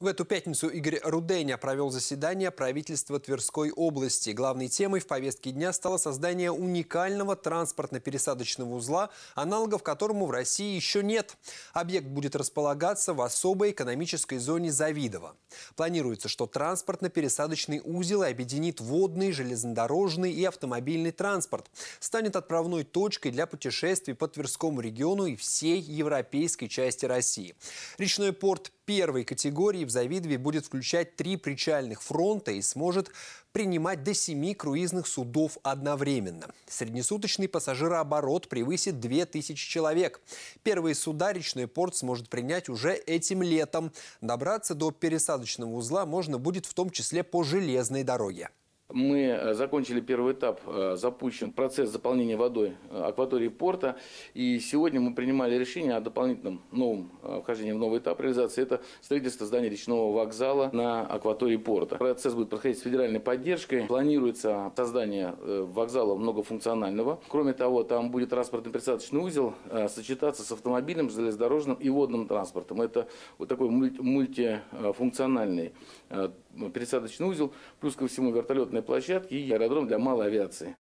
В эту пятницу Игорь Руденя провел заседание правительства Тверской области. Главной темой в повестке дня стало создание уникального транспортно-пересадочного узла, аналогов которому в России еще нет. Объект будет располагаться в особой экономической зоне Завидово. Планируется, что транспортно-пересадочный узел объединит водный, железнодорожный и автомобильный транспорт, станет отправной точкой для путешествий по Тверскому региону и всей европейской части России. Речной порт первой категории в Завидове будет включать три причальных фронта и сможет принимать до семи круизных судов одновременно. Среднесуточный пассажирооборот превысит 2000 человек. Первые суда речной порт сможет принять уже этим летом. Добраться до пересадочного узла можно будет в том числе по железной дороге. Мы э, закончили первый этап, э, запущен процесс заполнения водой э, акватории порта. И сегодня мы принимали решение о дополнительном новом вхождении в новый этап реализации. Это строительство здания речного вокзала на акватории порта. Процесс будет проходить с федеральной поддержкой. Планируется создание вокзала многофункционального. Кроме того, там будет транспортно-пересадочный узел сочетаться с автомобильным, железнодорожным и водным транспортом. Это вот такой мультифункциональный пересадочный узел, плюс ко всему вертолетные площадки и аэродром для малой авиации.